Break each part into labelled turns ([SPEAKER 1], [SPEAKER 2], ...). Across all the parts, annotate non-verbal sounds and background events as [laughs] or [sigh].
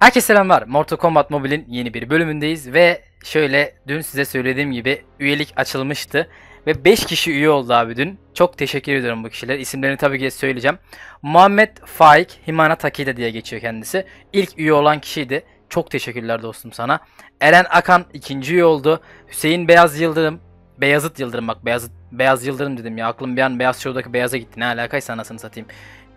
[SPEAKER 1] Herkese selamlar. Mortal Kombat Mobile'in yeni bir bölümündeyiz ve şöyle dün size söylediğim gibi üyelik açılmıştı ve 5 kişi üye oldu abi dün. Çok teşekkür ediyorum bu kişiler. İsimlerini tabii ki söyleyeceğim. Muhammed Faik Himana Takide diye geçiyor kendisi. İlk üye olan kişiydi. Çok teşekkürler dostum sana. Eren Akan ikinci üye oldu. Hüseyin Beyaz Yıldırım Beyazıt Yıldırım bak Beyazıt Beyaz Yıldırım dedim ya. Aklım bir an Beyaz Show'daki Beyaz'a gitti. Ne alakaysa anasını satayım.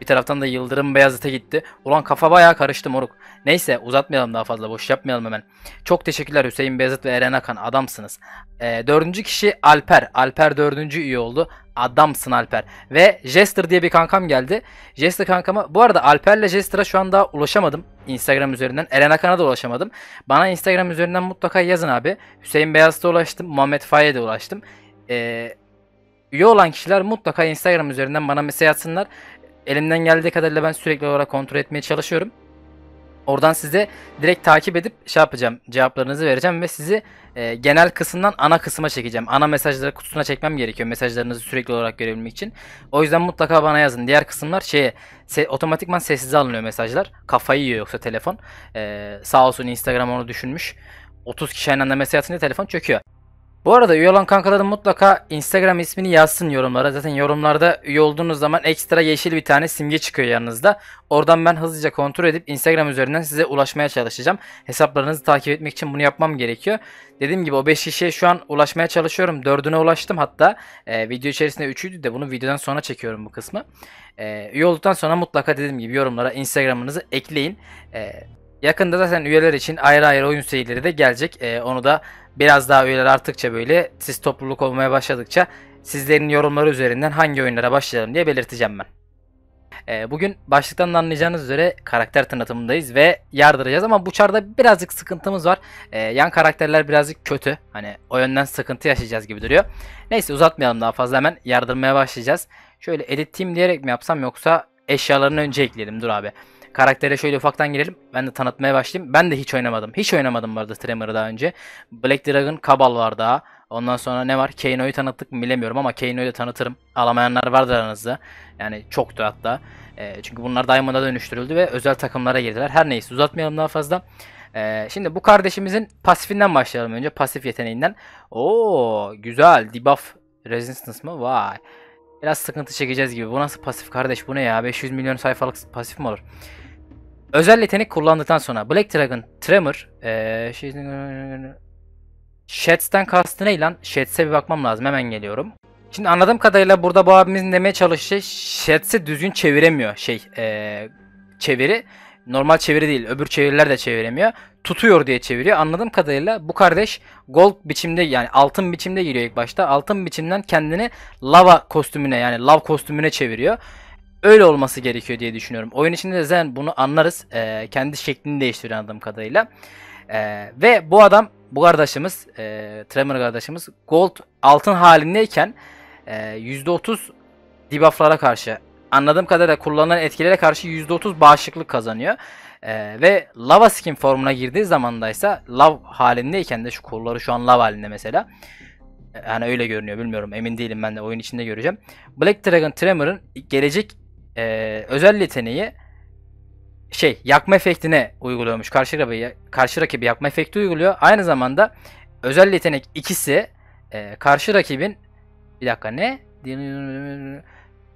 [SPEAKER 1] Bir taraftan da Yıldırım Beyazıt'a gitti. Ulan kafa bayağı karıştı moruk. Neyse uzatmayalım daha fazla boş yapmayalım hemen. Çok teşekkürler Hüseyin Beyazıt ve Eren Akan adamsınız. E, dördüncü kişi Alper. Alper dördüncü üye oldu. Adamsın Alper. Ve Jester diye bir kankam geldi. Jester kankama bu arada Alper'le Jester'a şu anda ulaşamadım. Instagram üzerinden. Eren Akan'a da ulaşamadım. Bana Instagram üzerinden mutlaka yazın abi. Hüseyin Beyazıt'a ulaştım. Muhammed Faye de ulaştım. Eee Üye olan kişiler mutlaka Instagram üzerinden bana mesaj atsınlar elimden geldiği kadarıyla ben sürekli olarak kontrol etmeye çalışıyorum. Oradan size direkt takip edip şey yapacağım. Cevaplarınızı vereceğim ve sizi e, genel kısımdan ana kısma çekeceğim. Ana mesajları kutusuna çekmem gerekiyor mesajlarınızı sürekli olarak görebilmek için. O yüzden mutlaka bana yazın. Diğer kısımlar şeye se otomatikman sessize alınıyor mesajlar. Kafayı yiyor yoksa telefon. E, sağ olsun Instagram onu düşünmüş. 30 kişi aynı anda mesaj atınca telefon çöküyor. Bu arada üye olan kankalarım mutlaka Instagram ismini yazsın yorumlara. Zaten yorumlarda üye olduğunuz zaman ekstra yeşil bir tane simge çıkıyor yanınızda. Oradan ben hızlıca kontrol edip Instagram üzerinden size ulaşmaya çalışacağım. Hesaplarınızı takip etmek için bunu yapmam gerekiyor. Dediğim gibi o 5 kişiye şu an ulaşmaya çalışıyorum. 4'üne ulaştım hatta. E, video içerisinde 3'üydü de bunu videodan sonra çekiyorum bu kısmı. E, üye olduktan sonra mutlaka dediğim gibi yorumlara Instagram'ınızı ekleyin. E, Yakında zaten üyeler için ayrı ayrı oyun serileri de gelecek. Ee, onu da biraz daha üyeler arttıkça böyle siz topluluk olmaya başladıkça sizlerin yorumları üzerinden hangi oyunlara başlayalım diye belirteceğim ben. Ee, bugün başlıktan da anlayacağınız üzere karakter tanıtımındayız ve yardıracağız ama bu çarda birazcık sıkıntımız var. Ee, yan karakterler birazcık kötü. Hani o yönden sıkıntı yaşayacağız gibi duruyor. Neyse uzatmayalım daha fazla hemen yardırmaya başlayacağız. Şöyle edit team diyerek mi yapsam yoksa eşyalarını önce ekleyelim dur abi. Karaktere şöyle ufaktan girelim. Ben de tanıtmaya başlayayım. Ben de hiç oynamadım. Hiç oynamadım bu arada Tremor'ı daha önce. Black Dragon, kabal var daha. Ondan sonra ne var? Kano'yu tanıttık mı bilemiyorum ama Kano'yu da tanıtırım. Alamayanlar vardır aranızda. Yani çoktu hatta. E, çünkü bunlar Diamond'a dönüştürüldü ve özel takımlara girdiler. Her neyse uzatmayalım daha fazla. E, şimdi bu kardeşimizin pasifinden başlayalım önce. Pasif yeteneğinden. Oo güzel. Debuff Resistance mı? Vay. Biraz sıkıntı çekeceğiz gibi. Bu nasıl pasif kardeş? Bu ne ya? 500 milyon sayfalık pasif mi olur? Özel yetenek kullandıktan sonra Black Dragon Tremor ee, şey, Shads'ten kastı ne lan? Shads'e bir bakmam lazım hemen geliyorum. Şimdi anladığım kadarıyla burada bu abimizin demeye çalıştığı Shads'i düzgün çeviremiyor şey ee, çeviri. Normal çeviri değil öbür çeviriler de çeviremiyor. Tutuyor diye çeviriyor. Anladığım kadarıyla bu kardeş gold biçimde yani altın biçimde giriyor ilk başta. Altın biçimden kendini lava kostümüne yani lav kostümüne çeviriyor öyle olması gerekiyor diye düşünüyorum. Oyun içinde de zaten bunu anlarız. E, kendi şeklini değiştiriyor anladığım kadarıyla. E, ve bu adam, bu kardeşimiz, e, Tremor kardeşimiz Gold altın halindeyken e, %30 debufflara karşı anladığım kadarıyla kullanılan etkilere karşı %30 bağışıklık kazanıyor. Ee, ve lava skin formuna girdiği zamandaysa lav halindeyken de şu kolları şu an lav halinde mesela. Ee, yani öyle görünüyor bilmiyorum emin değilim ben de oyun içinde göreceğim. Black Dragon Tremor'ın gelecek e, özel yeteneği şey yakma efektine uyguluyormuş. Karşı rakibi, karşı rakibi yakma efekti uyguluyor. Aynı zamanda özel yetenek ikisi e, karşı rakibin bir dakika ne?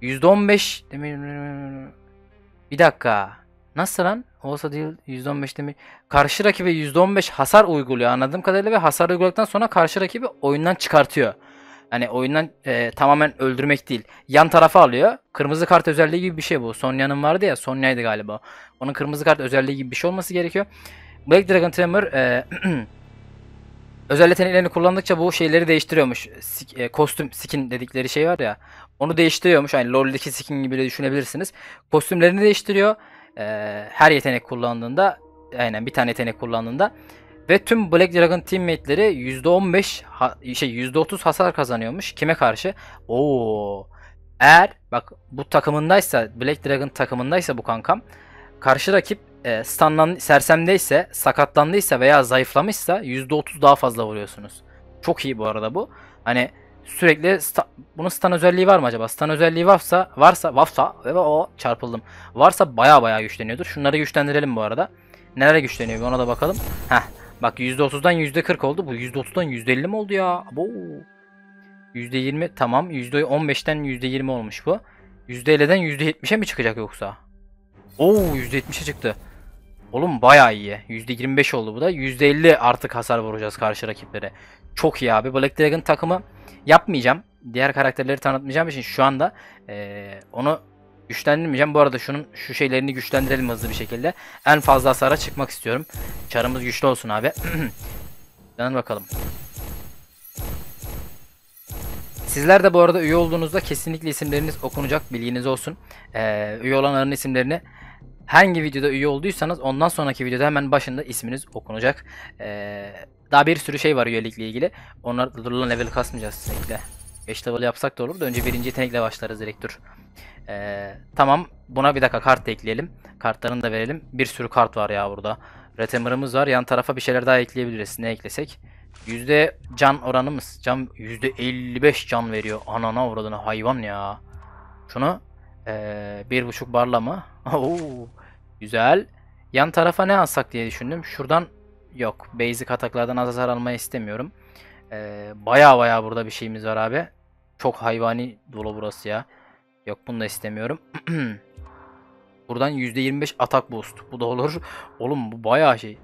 [SPEAKER 1] %15 demir bir dakika. Nasıl lan? Olsa değil %15 demir. Karşı rakibe %15 hasar uyguluyor anladığım kadarıyla ve hasar uyguladıktan sonra karşı rakibi oyundan çıkartıyor. Hani oyundan e, tamamen öldürmek değil. Yan tarafa alıyor. Kırmızı kart özelliği gibi bir şey bu. Sonya'nın vardı ya Sonya'ydı galiba. Onun kırmızı kart özelliği gibi bir şey olması gerekiyor. Black Dragon Tremor e, [clears throat] özel yeteneklerini kullandıkça bu şeyleri değiştiriyormuş. Sik, e, kostüm skin dedikleri şey var ya. Onu değiştiriyormuş. Hani LoL'deki skin gibi de düşünebilirsiniz. Kostümlerini değiştiriyor. E, her yetenek kullandığında aynen bir tane yetenek kullandığında ve tüm Black Dragon teammate'leri %15 ha, şey %30 hasar kazanıyormuş. Kime karşı? Oo. Eğer bak bu takımındaysa Black Dragon takımındaysa bu kankam karşı rakip e, stunlan sersemdeyse, sakatlandıysa veya zayıflamışsa %30 daha fazla vuruyorsunuz. Çok iyi bu arada bu. Hani sürekli sta, bunun stun özelliği var mı acaba? Stun özelliği varsa varsa varsa ve o çarpıldım. Varsa baya baya güçleniyordur. Şunları güçlendirelim bu arada. Nelere güçleniyor ona da bakalım. Heh. Bak %30'dan %40 oldu. Bu %30'dan %50 mi oldu ya? Abo. %20 tamam. %15'ten %20 olmuş bu. %50'den %70'e mi çıkacak yoksa? Oo %70'e çıktı. Oğlum bayağı iyi. %25 oldu bu da. %50 artık hasar vuracağız karşı rakiplere. Çok iyi abi. Black Dragon takımı yapmayacağım. Diğer karakterleri tanıtmayacağım için şu anda ee, onu Güçlendirmeyeceğim. Bu arada şunun şu şeylerini güçlendirelim hızlı bir şekilde. En fazla hasara çıkmak istiyorum. Çarımız güçlü olsun abi. [clears throat] Danan bakalım. Sizler de bu arada üye olduğunuzda kesinlikle isimleriniz okunacak bilginiz olsun. Ee, üye olanların isimlerini hangi videoda üye olduysanız ondan sonraki videoda hemen başında isminiz okunacak. Ee, daha bir sürü şey var üyelikle ilgili. Onlar da durulan level kasmayacağız kesinlikle. 5 level yapsak da olur da önce birinci yetenekle başlarız direkt dur. Ee, tamam buna bir dakika kart da ekleyelim. Kartlarını da verelim. Bir sürü kart var ya burada. Retamer'ımız var. Yan tarafa bir şeyler daha ekleyebiliriz. Ne eklesek? Yüzde can oranımız. Can yüzde 55 can veriyor. Anana uğradığına hayvan ya. Şunu ee, bir buçuk barla mı? [laughs] Oo, güzel. Yan tarafa ne alsak diye düşündüm. Şuradan yok. Basic ataklardan az hasar almayı istemiyorum baya ee, baya burada bir şeyimiz var abi. Çok hayvani dolu burası ya. Yok bunu da istemiyorum. [clears throat] Buradan %25 atak boost. Bu da olur. [laughs] Oğlum bu baya şey.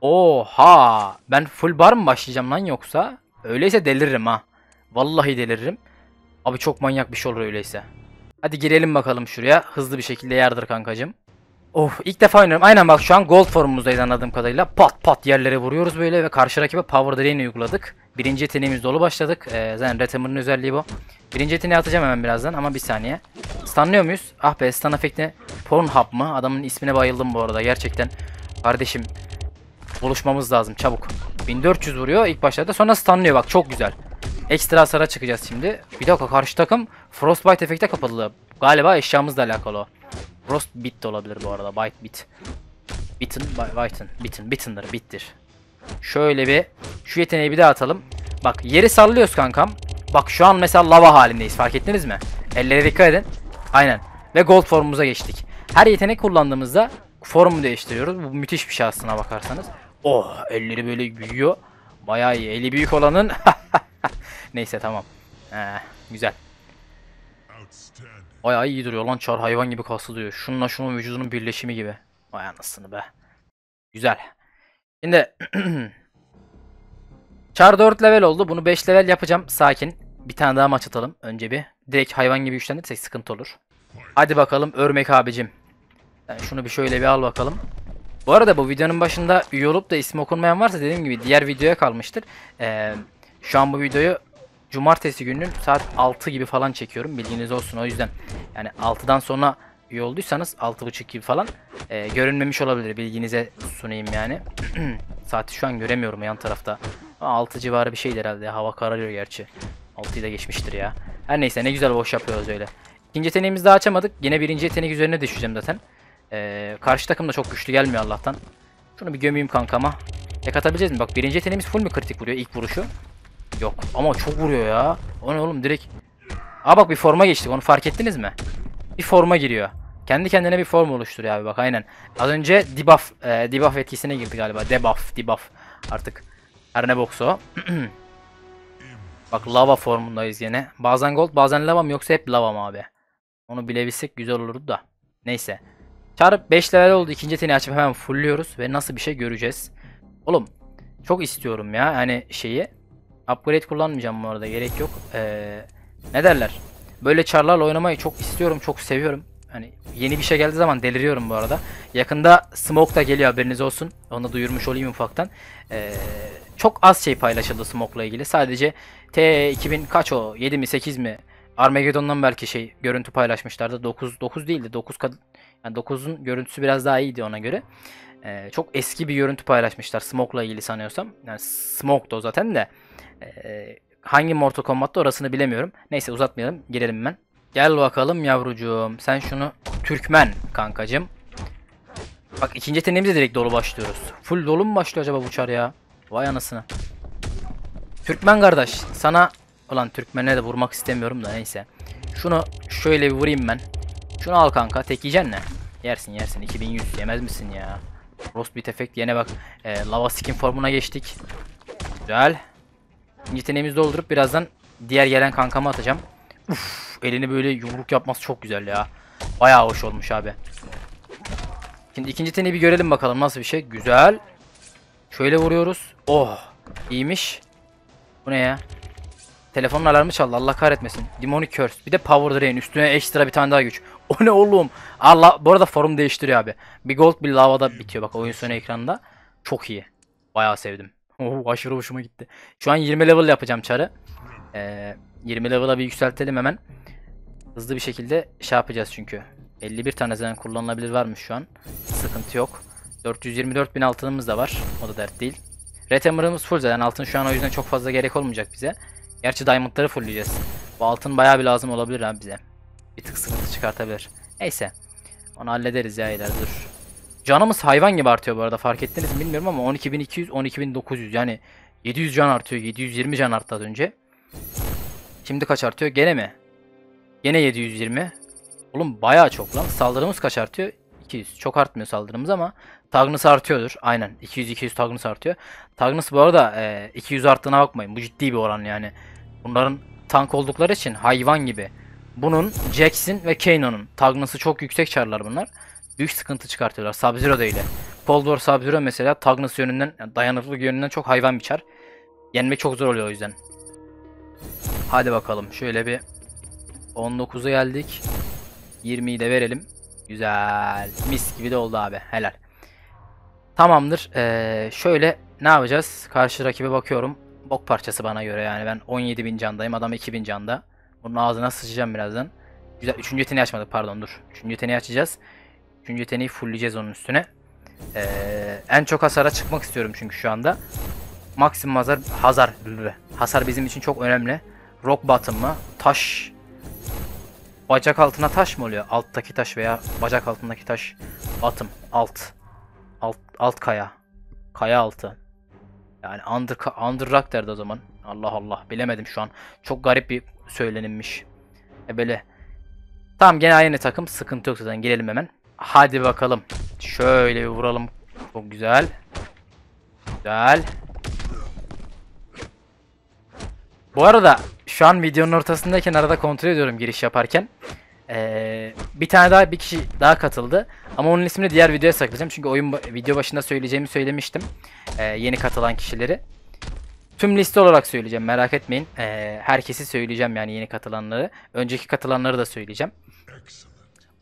[SPEAKER 1] Oha! Ben full bar mı başlayacağım lan yoksa? Öyleyse deliririm ha. Vallahi deliririm. Abi çok manyak bir şey olur öyleyse. Hadi girelim bakalım şuraya. Hızlı bir şekilde yardır kankacım. Of ilk defa oynuyorum. Aynen bak şu an gold formumuzdayız anladığım kadarıyla. Pat pat yerlere vuruyoruz böyle ve karşı rakibe power drain uyguladık. Birinci yeteneğimiz dolu başladık. Ee, zaten Retamer'ın özelliği bu. Birinci yeteneği atacağım hemen birazdan ama bir saniye. Stunlıyor muyuz? Ah be stun efekti Pornhub mı? Adamın ismine bayıldım bu arada gerçekten. Kardeşim buluşmamız lazım çabuk. 1400 vuruyor ilk başlarda sonra stunlıyor bak çok güzel. Ekstra hasara çıkacağız şimdi. Bir dakika karşı takım Frostbite efekte kapalı. Galiba eşyamızla alakalı o. Rost bit de olabilir bu arada. byte bit. Bitten, bitten, bitten, bitten'dır, bittir. Şöyle bir şu yeteneği bir daha atalım. Bak yeri sallıyoruz kankam. Bak şu an mesela lava halindeyiz fark ettiniz mi? Ellere dikkat edin. Aynen. Ve gold formumuza geçtik. Her yetenek kullandığımızda formu değiştiriyoruz. Bu müthiş bir şey aslına bakarsanız. Oh elleri böyle büyüyor. Bayağı iyi. Eli büyük olanın. [laughs] Neyse tamam. Ee, güzel. Bayağı iyi duruyor lan çar hayvan gibi kaslı diyor. Şununla şunun vücudunun birleşimi gibi. Vay anasını be. Güzel. Şimdi [clears throat] çar 4 level oldu. Bunu 5 level yapacağım. Sakin. Bir tane daha maç atalım. Önce bir. Direkt hayvan gibi güçlendirirsek sıkıntı olur. Hadi bakalım örmek abicim. Yani şunu bir şöyle bir al bakalım. Bu arada bu videonun başında üye olup da ismi okunmayan varsa dediğim gibi diğer videoya kalmıştır. Ee, şu an bu videoyu cumartesi gününün saat 6 gibi falan çekiyorum. Bilginiz olsun o yüzden. Yani 6'dan sonra üye olduysanız 6.30 gibi falan e, görünmemiş olabilir. Bilginize sunayım yani. [clears throat] Saati şu an göremiyorum yan tarafta. 6 civarı bir şeydi herhalde. Hava kararıyor gerçi. 6'yı da geçmiştir ya. Her neyse ne güzel boş yapıyoruz öyle. ikinci yeteneğimizi daha açamadık. Yine birinci yetenek üzerine düşeceğim zaten. Ee, karşı takım da çok güçlü gelmiyor Allah'tan. Şunu bir gömeyim kankama. Tek atabileceğiz mi? Bak birinci yeteneğimiz full mü kritik vuruyor ilk vuruşu? Yok ama çok vuruyor ya. O ne oğlum direkt. Aa bak bir forma geçtik onu fark ettiniz mi? Bir forma giriyor. Kendi kendine bir form oluşturuyor abi bak aynen. Az önce debuff, e, debuff etkisine girdi galiba. Debuff, debuff artık. Her ne boksa [clears throat] Bak lava formundayız yine. Bazen gold bazen lava mı yoksa hep lava mı abi? Onu bilebilsek güzel olurdu da. Neyse. Çarp 5 level oldu. İkinci yeteneği açıp hemen fullliyoruz ve nasıl bir şey göreceğiz. Oğlum çok istiyorum ya hani şeyi. Upgrade kullanmayacağım bu arada gerek yok. Ee, ne derler? Böyle çarlarla oynamayı çok istiyorum, çok seviyorum. Hani yeni bir şey geldiği zaman deliriyorum bu arada. Yakında Smoke da geliyor haberiniz olsun. Onu duyurmuş olayım ufaktan. Ee, çok az şey paylaşıldı Smoke'la ilgili. Sadece T2000 kaç o? 7 mi 8 mi? Armageddon'dan belki şey görüntü paylaşmışlardı. 9 9 değildi. 9 yani 9'un görüntüsü biraz daha iyiydi ona göre. Ee, çok eski bir görüntü paylaşmışlar Smoke'la ilgili sanıyorsam. Yani Smoke'da o zaten de hangi Mortal Kombat'ta orasını bilemiyorum. Neyse uzatmayalım. Girelim ben. Gel bakalım yavrucuğum. Sen şunu Türkmen kankacım. Bak ikinci yeteneğimizle direkt dolu başlıyoruz. Full dolu mu başlıyor acaba bu çar ya? Vay anasını. Türkmen kardeş sana... olan Türkmen'e de vurmak istemiyorum da neyse. Şunu şöyle bir vurayım ben. Şunu al kanka. Tek yiyeceksin ne? Yersin yersin. 2100 yemez misin ya? Roast bir efekt yene bak. E, lava skin formuna geçtik. Güzel. Yeteneğimizi doldurup birazdan diğer gelen kankama atacağım. Uf, elini böyle yumruk yapması çok güzel ya. Bayağı hoş olmuş abi. Şimdi ikinci yeteneği bir görelim bakalım nasıl bir şey. Güzel. Şöyle vuruyoruz. Oh. iyiymiş. Bu ne ya? Telefonun alarmı çaldı. Allah kahretmesin. Demonic Curse. Bir de Power Drain. Üstüne ekstra bir tane daha güç. [laughs] O ne oğlum? Allah bu arada forum değiştiriyor abi. Bir gold bir lavada bitiyor bak oyun sonu ekranda. Çok iyi. Bayağı sevdim. Oo, oh, aşırı hoşuma gitti. Şu an 20 level yapacağım çarı. Ee, 20 level'a bir yükseltelim hemen. Hızlı bir şekilde şey yapacağız çünkü. 51 tane zaten kullanılabilir varmış şu an. Sıkıntı yok. 424 bin altınımız da var. O da dert değil. Red Emerald'ımız full zaten. Altın şu an o yüzden çok fazla gerek olmayacak bize. Gerçi Diamond'ları fullleyeceğiz. Bu altın bayağı bir lazım olabilir abi bize. Bir tık sıkıntı çıkartabilir. Neyse. Onu hallederiz ya ileride dur. Canımız hayvan gibi artıyor bu arada fark ettiniz mi bilmiyorum ama 12200 12900 yani 700 can artıyor. 720 can arttı az önce. Şimdi kaç artıyor? Gene mi? Gene 720. Oğlum baya çok lan. Saldırımız kaç artıyor? 200. Çok artmıyor saldırımız ama Tagnus artıyordur. Aynen. 200-200 Tagnus artıyor. Tagnus bu arada e, 200 arttığına bakmayın. Bu ciddi bir oran yani. Bunların tank oldukları için hayvan gibi. Bunun, Jackson ve Kanon'un. Tagnus'u çok yüksek çarlar bunlar büyük sıkıntı çıkartıyorlar. Sub-Zero da öyle. Cold War Sub-Zero mesela Tagnus yönünden, yani dayanıklılık yönünden çok hayvan biçer. Yenmek çok zor oluyor o yüzden. Hadi bakalım şöyle bir 19'a geldik. 20'yi de verelim. Güzel. Mis gibi de oldu abi. Helal. Tamamdır. Ee, şöyle ne yapacağız? Karşı rakibe bakıyorum. Bok parçası bana göre yani. Ben 17.000 candayım. Adam 2.000 canda. Bunun ağzına sıçacağım birazdan. Güzel. Üçüncü yeteneği açmadık pardon dur. Üçüncü yeteneği açacağız. Üçüncü yeteneği fullleyeceğiz onun üstüne. Ee, en çok hasara çıkmak istiyorum çünkü şu anda. Maksimum hasar, hasar, hasar bizim için çok önemli. Rock bottom mı? Taş. Bacak altına taş mı oluyor? Alttaki taş veya bacak altındaki taş. Bottom. Alt. Alt, alt kaya. Kaya altı. Yani under, under rock derdi o zaman. Allah Allah. Bilemedim şu an. Çok garip bir söylenilmiş. E böyle. Tamam gene aynı takım. Sıkıntı yok zaten. Gelelim hemen. Hadi bakalım. Şöyle bir vuralım. Çok güzel. Güzel. Bu arada şu an videonun ortasındayken arada kontrol ediyorum giriş yaparken. Ee, bir tane daha bir kişi daha katıldı. Ama onun ismini diğer videoya saklayacağım. Çünkü oyun video başında söyleyeceğimi söylemiştim. Ee, yeni katılan kişileri. Tüm liste olarak söyleyeceğim merak etmeyin. Ee, herkesi söyleyeceğim yani yeni katılanları. Önceki katılanları da söyleyeceğim. Excellent.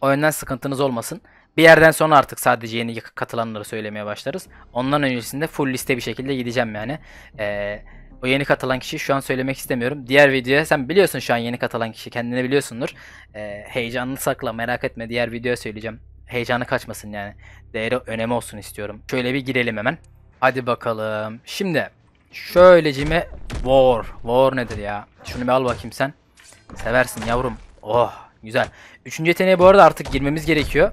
[SPEAKER 1] O yönden sıkıntınız olmasın. Bir yerden sonra artık sadece yeni katılanları söylemeye başlarız. Ondan öncesinde full liste bir şekilde gideceğim yani. Ee, o yeni katılan kişi şu an söylemek istemiyorum. Diğer videoya sen biliyorsun şu an yeni katılan kişi kendini biliyorsundur. Ee, heyecanını sakla merak etme diğer videoya söyleyeceğim. Heyecanı kaçmasın yani. Değeri önemi olsun istiyorum. Şöyle bir girelim hemen. Hadi bakalım. Şimdi şöylecime war. War nedir ya? Şunu bir al bakayım sen. Seversin yavrum. Oh Güzel. Üçüncü yeteneğe bu arada artık girmemiz gerekiyor.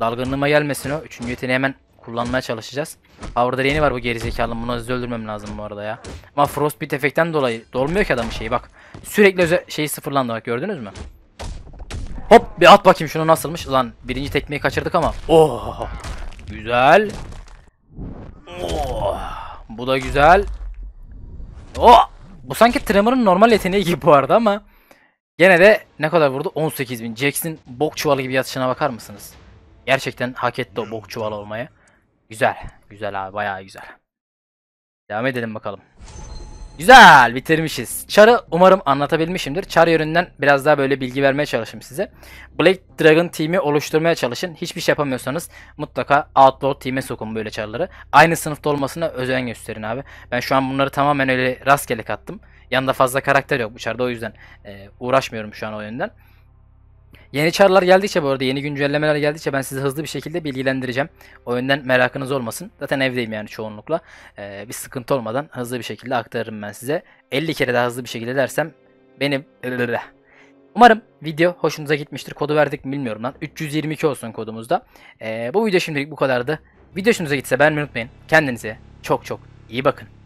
[SPEAKER 1] Dalgınlığıma gelmesin o. Üçüncü yeteneği hemen kullanmaya çalışacağız. Power yeni var bu gerizekalı. Bunu hızlı öldürmem lazım bu arada ya. Ama Frostbite efektten dolayı dolmuyor ki adamın şeyi bak. Sürekli şeyi sıfırlandı bak gördünüz mü? Hop bir at bakayım şunu nasılmış. Lan birinci tekmeyi kaçırdık ama. Oh. Güzel. Oh. Bu da güzel. Oh. Bu sanki tremor'un normal yeteneği gibi bu arada ama Gene de ne kadar vurdu? 18 bin. Jackson bok çuvalı gibi yatışına bakar mısınız? Gerçekten hak etti o bok çuvalı olmaya. Güzel. Güzel abi bayağı güzel. Devam edelim bakalım. Güzel bitirmişiz. Char'ı umarım anlatabilmişimdir. Char yönünden biraz daha böyle bilgi vermeye çalışayım size. Black Dragon team'i oluşturmaya çalışın. Hiçbir şey yapamıyorsanız mutlaka Outlaw team'e sokun böyle Char'ları. Aynı sınıfta olmasına özen gösterin abi. Ben şu an bunları tamamen öyle rastgele kattım. Yanında fazla karakter yok bu çarda o yüzden e, uğraşmıyorum şu an o yönden. Yeni çarlar geldikçe bu arada yeni güncellemeler geldikçe ben sizi hızlı bir şekilde bilgilendireceğim. O yönden merakınız olmasın. Zaten evdeyim yani çoğunlukla. Ee, bir sıkıntı olmadan hızlı bir şekilde aktarırım ben size. 50 kere daha hızlı bir şekilde dersem benim... [laughs] Umarım video hoşunuza gitmiştir. Kodu verdik bilmiyorum lan. 322 olsun kodumuzda. Ee, bu video şimdilik bu kadardı. Video hoşunuza gitse beğenmeyi unutmayın. Kendinize çok çok iyi bakın.